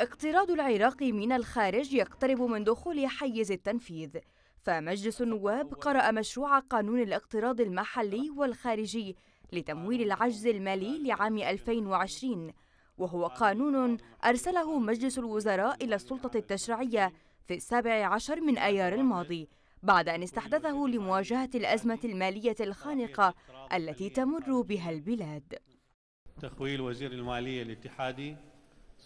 اقتراض العراق من الخارج يقترب من دخول حيز التنفيذ فمجلس النواب قرأ مشروع قانون الاقتراض المحلي والخارجي لتمويل العجز المالي لعام 2020 وهو قانون أرسله مجلس الوزراء إلى السلطة التشريعية في السابع عشر من أيار الماضي بعد أن استحدثه لمواجهة الأزمة المالية الخانقة التي تمر بها البلاد تخويل وزير المالية الاتحادي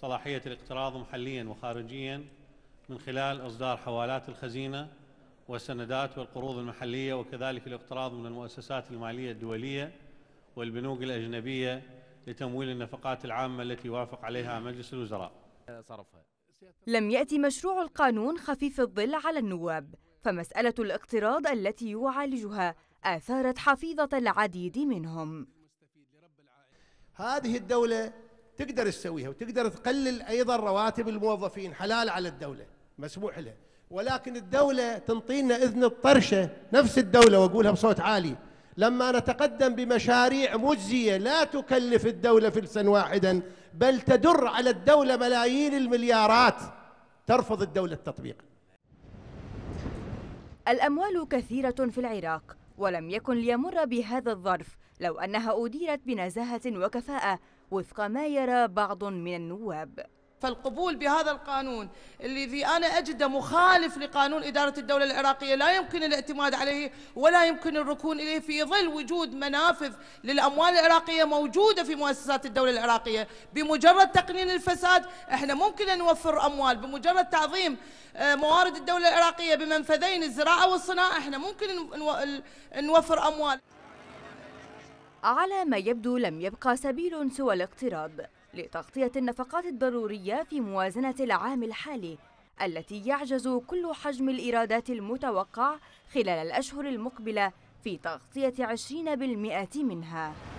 صلاحية الاقتراض محليا وخارجيا من خلال إصدار حوالات الخزينة والسندات والقروض المحلية وكذلك الاقتراض من المؤسسات المالية الدولية والبنوك الأجنبية لتمويل النفقات العامة التي وافق عليها مجلس الوزراء لم يأتي مشروع القانون خفيف الظل على النواب فمسألة الاقتراض التي يعالجها آثارت حفيظة العديد منهم هذه الدولة تقدر تسويها وتقدر تقلل ايضا رواتب الموظفين حلال على الدوله مسموح لها ولكن الدوله تنطينا اذن الطرشه نفس الدوله واقولها بصوت عالي لما نتقدم بمشاريع مجزيه لا تكلف الدوله فلسا واحدا بل تدر على الدوله ملايين المليارات ترفض الدوله التطبيق. الاموال كثيره في العراق ولم يكن ليمر بهذا الظرف لو انها اديرت بنزاهه وكفاءه وفق ما يرى بعض من النواب فالقبول بهذا القانون الذي أنا أجده مخالف لقانون إدارة الدولة العراقية لا يمكن الاعتماد عليه ولا يمكن الركون إليه في ظل وجود منافذ للأموال العراقية موجودة في مؤسسات الدولة العراقية بمجرد تقنين الفساد احنا ممكن أن نوفر أموال بمجرد تعظيم آه، موارد الدولة العراقية بمنفذين الزراعة والصناعة احنا ممكن نوفر أموال على ما يبدو لم يبقى سبيل سوى الاقتراض لتغطية النفقات الضرورية في موازنة العام الحالي التي يعجز كل حجم الإيرادات المتوقع خلال الأشهر المقبلة في تغطية 20% منها